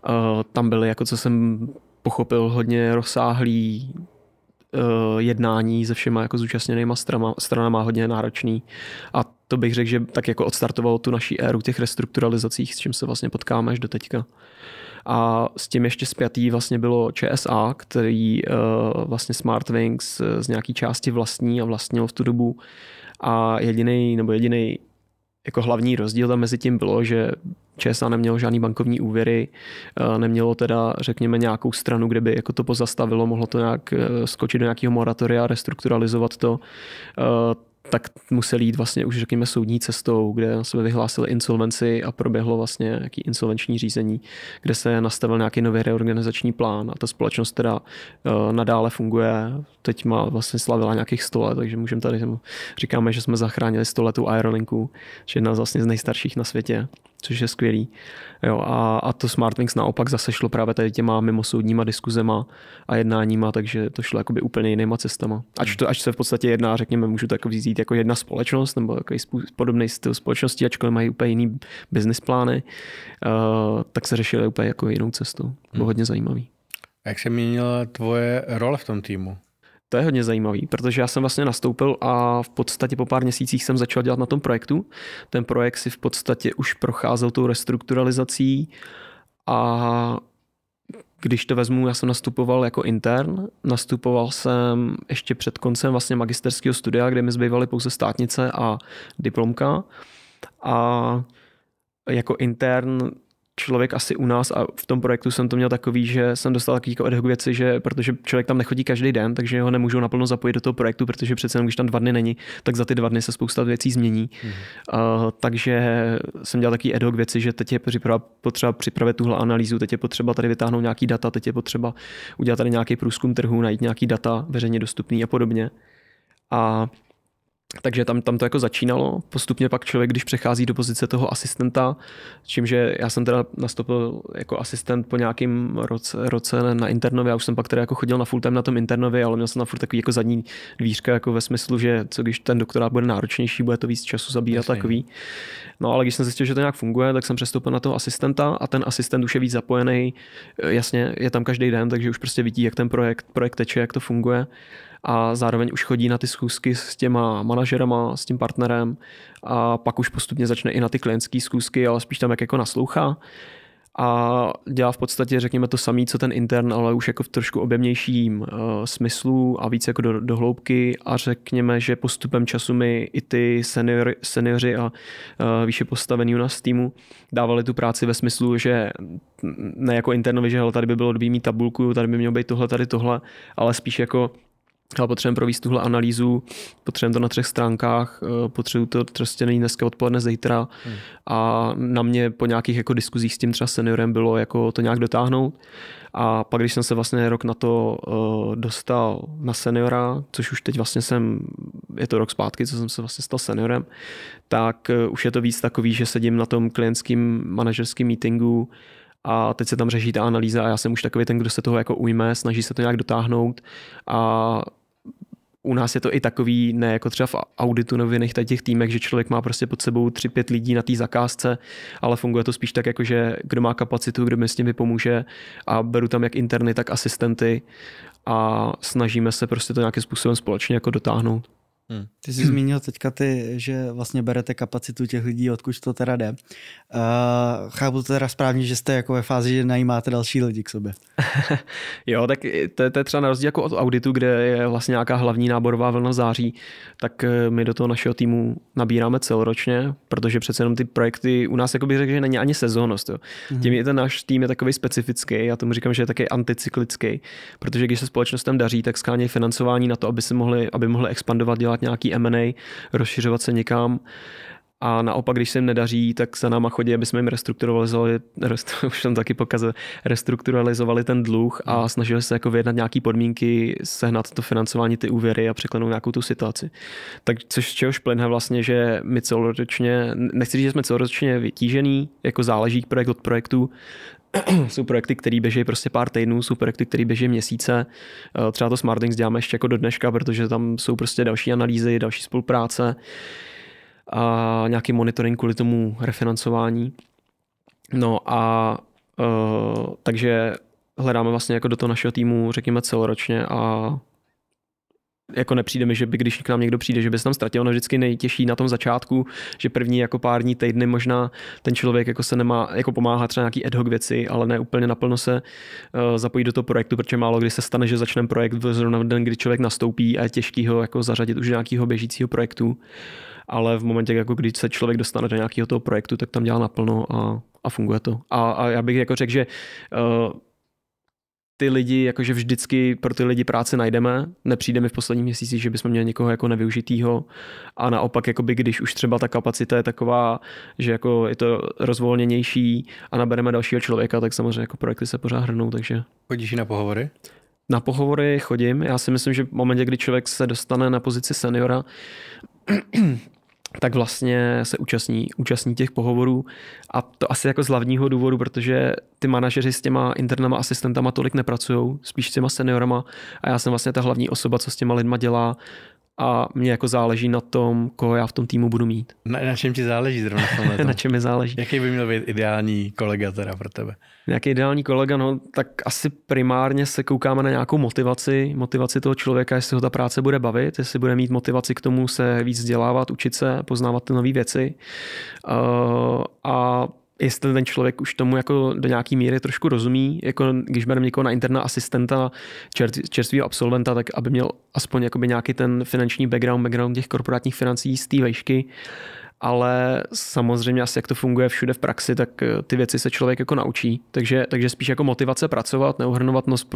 uh, tam byly, jako co jsem pochopil, hodně rozsáhlý Eh, jednání se všema jako zúčastněnýma strama, stranama hodně náročný a to bych řekl, že tak jako odstartovalo tu naší éru těch restrukturalizacích, s čím se vlastně potkáme až do teďka. A s tím ještě zpětý vlastně bylo ČSA, který eh, vlastně Smart Wings eh, z nějaké části vlastní a vlastnil v tu dobu. A jediný nebo jediný jako hlavní rozdíl tam mezi tím bylo, že ČSA nemělo žádný bankovní úvěry, eh, nemělo teda, řekněme, nějakou stranu, kde by jako to pozastavilo, mohlo to nějak eh, skočit do nějakého moratoria, restrukturalizovat to eh, tak museli jít vlastně už řekněme soudní cestou, kde na sebe vyhlásili insolvenci a proběhlo vlastně nějaký insolvenční řízení, kde se nastavil nějaký nový reorganizační plán a ta společnost teda nadále funguje. Teď má vlastně slavila nějakých 100 let, takže můžeme tady říkáme, že jsme zachránili 100 letů Aerolinku, že jedna z vlastně z nejstarších na světě což je skvělý. Jo, a, a to Smartwings naopak zase šlo právě tady těma mimosoudníma diskuzema a jednáníma, takže to šlo jakoby úplně jinýma cestama. Ač, to, ač se v podstatě jedná, řekněme, můžu jako vzít jako jedna společnost nebo takový podobný styl společnosti, ačkoliv mají úplně jiný business plány, uh, tak se řešili úplně jako jinou cestou. Bylo hmm. hodně zajímavý. A jak se měnila tvoje role v tom týmu? To je hodně zajímavý, protože já jsem vlastně nastoupil a v podstatě po pár měsících jsem začal dělat na tom projektu. Ten projekt si v podstatě už procházel tou restrukturalizací a když to vezmu, já jsem nastupoval jako intern, nastupoval jsem ještě před koncem vlastně magisterského studia, kde mi zbývaly pouze státnice a diplomka a jako intern člověk asi u nás a v tom projektu jsem to měl takový, že jsem dostal takový jako odhok věci, že protože člověk tam nechodí každý den, takže ho nemůžou naplno zapojit do toho projektu, protože přece jenom když tam dva dny není, tak za ty dva dny se spousta věcí změní. Mm-hmm. Uh, takže jsem dělal takový ad věci, že teď je připrava, potřeba připravit tuhle analýzu, teď je potřeba tady vytáhnout nějaký data, teď je potřeba udělat tady nějaký průzkum trhu, najít nějaký data veřejně dostupný a podobně. A takže tam, tam to jako začínalo. Postupně pak člověk, když přechází do pozice toho asistenta, čímže já jsem teda nastoupil jako asistent po nějakém roce, roce na internově, já už jsem pak teda jako chodil na full time na tom internově, ale měl jsem na furt takový jako zadní výřka jako ve smyslu, že co když ten doktorát bude náročnější, bude to víc času zabírat Jasně. takový. No ale když jsem zjistil, že to nějak funguje, tak jsem přestoupil na toho asistenta a ten asistent už je víc zapojený. Jasně, je tam každý den, takže už prostě vidí, jak ten projekt, projekt teče, jak to funguje a zároveň už chodí na ty schůzky s těma manažerama, s tím partnerem a pak už postupně začne i na ty klientské schůzky, ale spíš tam jak jako naslouchá a dělá v podstatě, řekněme, to samé, co ten intern, ale už jako v trošku objemnějším uh, smyslu a víc jako do, do hloubky a řekněme, že postupem času mi i ty senior, seniori a uh, výše postavení u nás z týmu dávali tu práci ve smyslu, že ne jako internovi, že hele, tady by bylo dobrý mít tabulku, tady by mělo být tohle, tady tohle, ale spíš jako ale potřebujeme provést tuhle analýzu, potřebujeme to na třech stránkách, eh, potřebuji to prostě není dneska odpoledne, zítra hmm. a na mě po nějakých jako diskuzích s tím třeba seniorem bylo jako to nějak dotáhnout a pak, když jsem se vlastně rok na to uh, dostal na seniora, což už teď vlastně jsem, je to rok zpátky, co jsem se vlastně stal seniorem, tak uh, už je to víc takový, že sedím na tom klientském manažerském meetingu a teď se tam řeší ta analýza a já jsem už takový ten, kdo se toho jako ujme, snaží se to nějak dotáhnout a u nás je to i takový, ne jako třeba v auditu nebo v jiných těch týmech, že člověk má prostě pod sebou 3-5 lidí na té zakázce, ale funguje to spíš tak, jako že kdo má kapacitu, kdo mi s nimi pomůže a beru tam jak interny, tak asistenty a snažíme se prostě to nějakým způsobem společně jako dotáhnout. Hmm. Ty jsi zmínil teďka ty, že vlastně berete kapacitu těch lidí, odkud to teda jde. Uh, chápu to teda správně, že jste jako ve fázi, že najímáte další lidi k sobě. jo, tak to, to je třeba na rozdíl jako od auditu, kde je vlastně nějaká hlavní náborová vlna v září, tak eh, my do toho našeho týmu nabíráme celoročně, protože přece jenom ty projekty u nás jako bych řekl, že není ani sezónnost. Jo. Hmm. Tím je ten náš tým je takový specifický, já tomu říkám, že je taky anticyklický, protože když se společnostem daří, tak skáně financování na to, aby se mohli, aby mohli expandovat, dělat dělat nějaký M&A, rozšiřovat se někam. A naopak, když se jim nedaří, tak za náma chodí, aby jsme jim restrukturalizovali, rest, už jsem taky pokaze, restrukturalizovali ten dluh a hmm. snažili se jako vyjednat nějaké podmínky, sehnat to financování, ty úvěry a překlenout nějakou tu situaci. Tak což čehož plyne vlastně, že my celoročně, nechci říct, že jsme celoročně vytížený, jako záleží projekt od projektu, jsou projekty, které běží prostě pár týdnů, jsou projekty, které běží měsíce. Eh, třeba to Smartings děláme ještě jako do dneška, protože tam jsou prostě další analýzy, další spolupráce a nějaký monitoring kvůli tomu refinancování. No a uh, takže hledáme vlastně jako do toho našeho týmu, řekněme, celoročně a jako nepřijde mi, že by když k nám někdo přijde, že by se tam ztratil, ono vždycky nejtěžší na tom začátku, že první jako pár dní, týdny možná ten člověk jako se nemá, jako pomáhá třeba nějaký ad hoc věci, ale ne úplně naplno se uh, zapojí do toho projektu, protože málo kdy se stane, že začne projekt zrovna v den, kdy člověk nastoupí a je těžký ho jako zařadit už nějakého běžícího projektu. Ale v momentě, jako když se člověk dostane do nějakého toho projektu, tak tam dělá naplno a, a funguje to. A, a já bych jako řekl, že uh, ty lidi, jakože vždycky pro ty lidi práci najdeme. Nepřijde mi v posledních měsících, že bychom měli někoho jako nevyužitýho. A naopak, jakoby, když už třeba ta kapacita je taková, že jako je to rozvolněnější a nabereme dalšího člověka, tak samozřejmě jako projekty se pořád hrnou. Takže... Chodíš i na pohovory? Na pohovory chodím. Já si myslím, že v momentě, kdy člověk se dostane na pozici seniora, tak vlastně se účastní, účastní těch pohovorů a to asi jako z hlavního důvodu, protože ty manažeři s těma internama asistentama tolik nepracují, spíš s těma seniorama a já jsem vlastně ta hlavní osoba, co s těma lidma dělá a mě jako záleží na tom, koho já v tom týmu budu mít. Na, na čem ti záleží zrovna v Na čem mi záleží. Jaký by měl být ideální kolega teda pro tebe? Jaký ideální kolega? No tak asi primárně se koukáme na nějakou motivaci, motivaci toho člověka, jestli ho ta práce bude bavit, jestli bude mít motivaci k tomu se víc vzdělávat, učit se, poznávat ty nové věci. Uh, a jestli ten člověk už tomu jako do nějaký míry trošku rozumí, jako když bereme někoho na interna asistenta, čerstvého absolventa, tak aby měl aspoň jakoby nějaký ten finanční background, background těch korporátních financí z té vejšky, ale samozřejmě asi jak to funguje všude v praxi, tak eh, ty věci se člověk jako naučí, takže, takže spíš jako motivace pracovat, neuhrnovat nos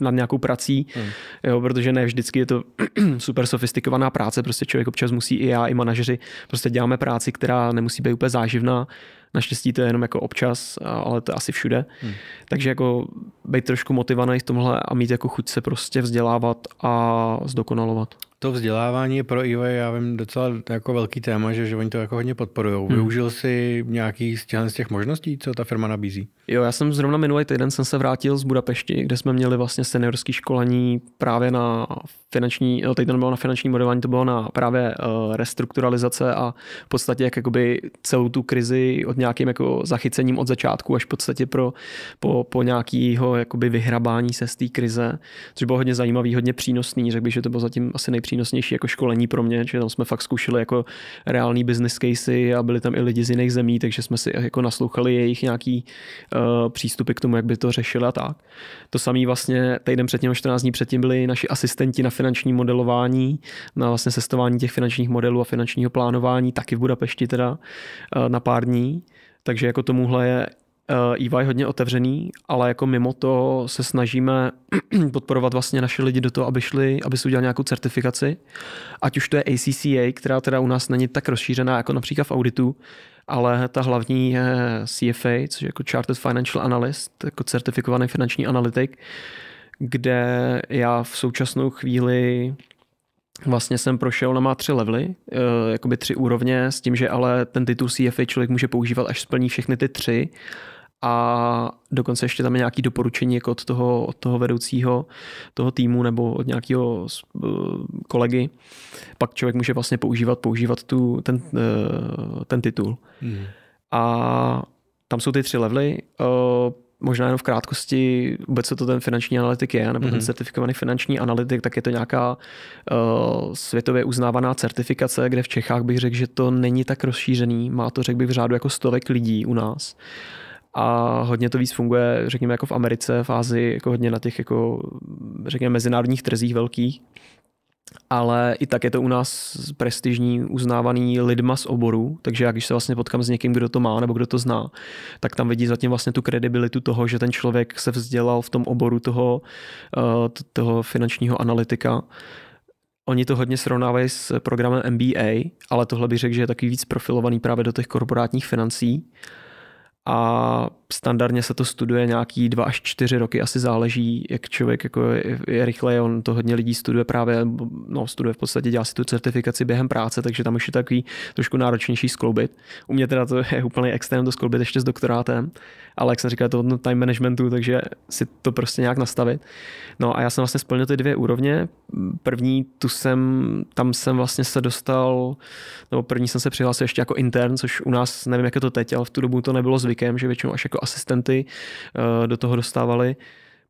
nad nějakou prací, mm. jo, protože ne vždycky je to super sofistikovaná práce, prostě člověk občas musí i já, i manažeři, prostě děláme práci, která nemusí být úplně záživná, Naštěstí to je jenom jako občas, ale to je asi všude. Hmm. Takže jako být trošku motivovaný v tomhle a mít jako chuť se prostě vzdělávat a zdokonalovat. To vzdělávání je pro Ivo, já vím, docela jako velký téma, že, že oni to jako hodně podporují. Hmm. Využil jsi nějaký z těch, z těch možností, co ta firma nabízí? Jo, já jsem zrovna minulý týden jsem se vrátil z Budapešti, kde jsme měli vlastně seniorské školení právě na finanční, no, teď to nebylo na finanční modelování, to bylo na právě eh, restrukturalizace a v podstatě jak jakoby celou tu krizi od nějakým jako zachycením od začátku až v podstatě pro, po, po nějakého jakoby vyhrabání se z té krize, což bylo hodně zajímavý, hodně přínosný. Řekl bych, že to bylo zatím asi nejpřínosnější jako školení pro mě, že tam jsme fakt zkoušeli jako reální business casey a byli tam i lidi z jiných zemí, takže jsme si jako naslouchali jejich nějaký uh, přístupy k tomu, jak by to řešili a tak. To samý vlastně týden předtím, 14 dní předtím byli naši asistenti na finanční modelování, na vlastně sestavování těch finančních modelů a finančního plánování, taky v Budapešti teda eh, na pár dní. Takže jako tomuhle je eh, EY hodně otevřený, ale jako mimo to se snažíme podporovat vlastně naše lidi do toho, aby šli, aby si udělali nějakou certifikaci. Ať už to je ACCA, která teda u nás není tak rozšířená jako například v auditu, ale ta hlavní je CFA, což je jako Chartered Financial Analyst, jako certifikovaný finanční analytik, kde já v současnou chvíli vlastně jsem prošel, ona má tři levely, eh, jakoby tři úrovně, s tím, že ale ten titul CFA člověk může používat, až splní všechny ty tři a dokonce ještě tam je nějaké doporučení jako od toho, od toho vedoucího toho týmu nebo od nějakého eh, kolegy. Pak člověk může vlastně používat, používat tu, ten, eh, ten titul. Hmm. A tam jsou ty tři levely možná jenom v krátkosti, vůbec co to ten finanční analytik je, nebo mm-hmm. ten mhm. certifikovaný finanční analytik, tak je to nějaká uh, světově uznávaná certifikace, kde v Čechách bych řekl, že to není tak rozšířený. Má to, řekl bych, v řádu jako stovek lidí u nás. A hodně to víc funguje, řekněme, jako v Americe, v Ázii, jako hodně na těch, jako, řekněme, mezinárodních trzích velkých ale i tak je to u nás prestižní, uznávaný lidma z oboru, takže já když se vlastně potkám s někým, kdo to má nebo kdo to zná, tak tam vidí zatím vlastně tu kredibilitu toho, že ten člověk se vzdělal v tom oboru toho, eh, toho finančního analytika. Oni to hodně srovnávají s programem MBA, ale tohle bych řekl, že je takový víc profilovaný právě do těch korporátních financí a standardně se to studuje nějaký dva až čtyři roky, asi záleží, jak člověk jako je, je rychle, on to hodně lidí studuje právě, no studuje v podstatě, dělá si tu certifikaci během práce, takže tam už je takový trošku náročnější skloubit. U mě teda to je úplně extrém to skloubit ještě s doktorátem, ale jak jsem říkal, je to od time managementu, takže si to prostě nějak nastavit. No a já jsem vlastně splnil ty dvě úrovně. První, tu jsem, tam jsem vlastně se dostal, nebo první jsem se přihlásil ještě jako intern, což u nás, nevím, jak je to teď, ale v tu dobu to nebylo zvykem, že většinou až jako asistenty eh, do toho dostávali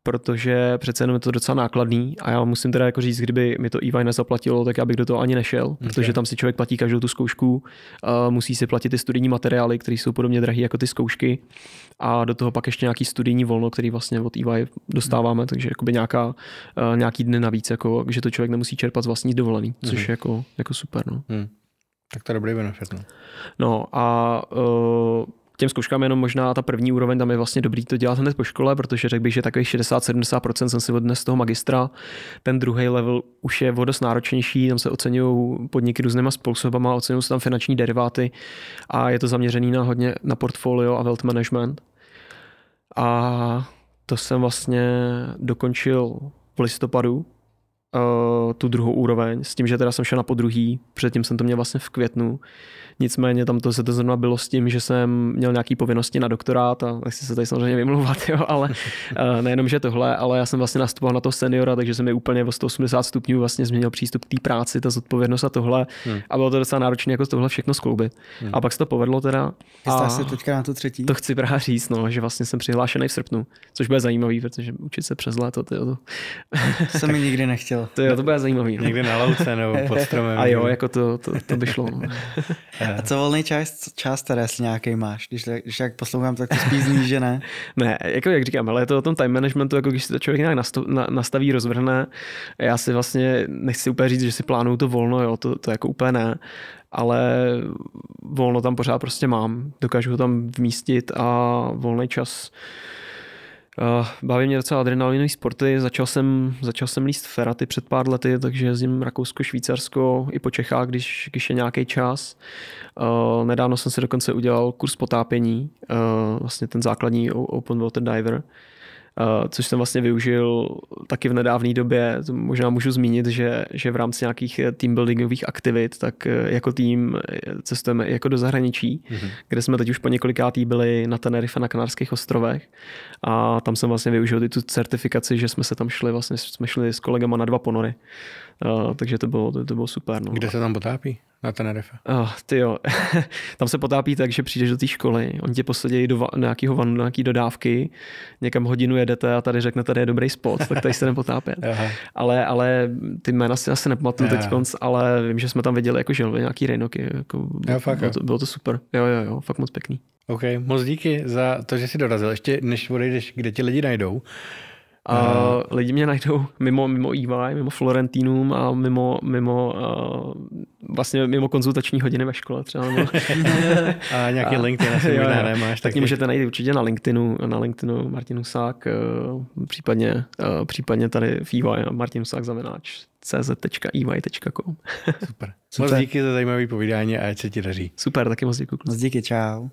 protože přece jenom je to docela nákladný a já musím teda jako říct, kdyby mi to EY nezaplatilo, tak já bych do toho ani nešel, okay. protože tam si člověk platí každou tu zkoušku, musí si platit ty studijní materiály, které jsou podobně drahé jako ty zkoušky a do toho pak ještě nějaký studijní volno, který vlastně od EY dostáváme, takže jakoby nějaká, nějaký dny navíc, jako, že to člověk nemusí čerpat z vlastní dovolený, což mm-hmm. je jako, jako super. No. Hmm. Tak to je dobrý benefit. No, no a uh, těm zkouškám jenom možná ta první úroveň, tam je vlastně dobrý to dělat hned po škole, protože řekl bych, že takových 60-70% jsem si odnes z toho magistra. Ten druhý level už je vodost náročnější, tam se oceňují podniky různýma způsobama, oceňují se tam finanční deriváty a je to zaměřený na hodně na portfolio a wealth management. A to jsem vlastně dokončil v listopadu, eh, tu druhou úroveň, s tím, že teda jsem šel na podruhý, předtím jsem to měl vlastně v květnu, Nicméně tam to se to zrovna bylo s tím, že jsem měl nějaké povinnosti na doktorát a nechci se tady samozřejmě vymluvat, jo, ale eh, nejenom, že tohle, ale já jsem vlastně nastupoval na to seniora, takže jsem mi úplně o 180 stupňů vlastně změnil přístup k té práci, ta zodpovědnost a tohle. Hmm. A bylo to docela náročné jako tohle všechno skloubit. Hmm. A pak se to povedlo teda. A se teďka na to třetí? To chci právě říct, no, že vlastně jsem přihlášený v srpnu, což bude zajímavý, protože učit se přes léto, tyjo, to. jsem mi nikdy nechtěl. To, jo, to bude zajímavý. No. Někde na louce nebo pod stromem. A jo, jako to, to, to by šlo. No. A co volný čas, čas teda, jestli nějaký máš? Když, když jak poslouchám, tak to spíš zní, že ne. ne, jako jak říkám, ale je to o tom time managementu, jako když si to člověk nějak nastav, na, nastaví, rozvrhne. Já si vlastně nechci úplně říct, že si plánuju to volno, jo, to, to jako úplně ne ale volno tam pořád prostě mám. Dokážu ho tam vmístit a volný čas Eh, baví mě docela adrenalinový sporty. Začal jsem, začal jsem líst feraty před pár lety, takže jezdím Rakousko, Švýcarsko i po Čechách, když, když je nějaký čas. Eh, nedávno jsem si dokonce udělal kurz potápění, eh, vlastně ten základní Open Water Diver. Eh, což jsem vlastně využil taky v nedávné době. Možná můžu zmínit, že, že v rámci nějakých eh, team buildingových aktivit, tak eh, jako tým cestujeme jako do zahraničí, mm-hmm. kde jsme teď už po několikátý byli na Tenerife na Kanárských ostrovech a tam jsem vlastně využil i tu certifikaci, že jsme se tam šli, vlastně jsme šli s kolegama na dva ponory. Uh, takže to bylo, to, to bylo super. No. Kde se tam potápí? Na Tenerife. Oh, ty jo. tam se potápí tak, že přijdeš do té školy, oni tě posadí do nějakého vanu, do nějaké dodávky, někam hodinu jedete a tady řekne, tady je dobrý spot, tak tady se nepotápí. ale, ale ty jména si asi nepamatuju teď konc, ale vím, že jsme tam viděli jako želvy, nějaký rejnoky. Jako, jo, fakt, bylo, to, bylo, to, super. Jo, jo, jo, fakt moc pěkný. OK, moc díky za to, že jsi dorazil. Ještě než odejdeš, kde ti lidi najdou, a uh. lidi mě najdou mimo, mimo EY, mimo Florentinum a mimo, mimo uh, vlastně mimo konzultační hodiny ve škole třeba. No. a nějaký a, LinkedIn asi jo, možná nemáš. Tak, tak můžete najít určitě na LinkedInu, na LinkedInu Martin Husák, uh, eh, případně, uh, případně tady v EY Martin Husák zamenáč cz.ey.com. Super. Super. Moc díky za zajímavé povídání a ať se ti daří. Super, taky moc děkuji. Moc díky, čau.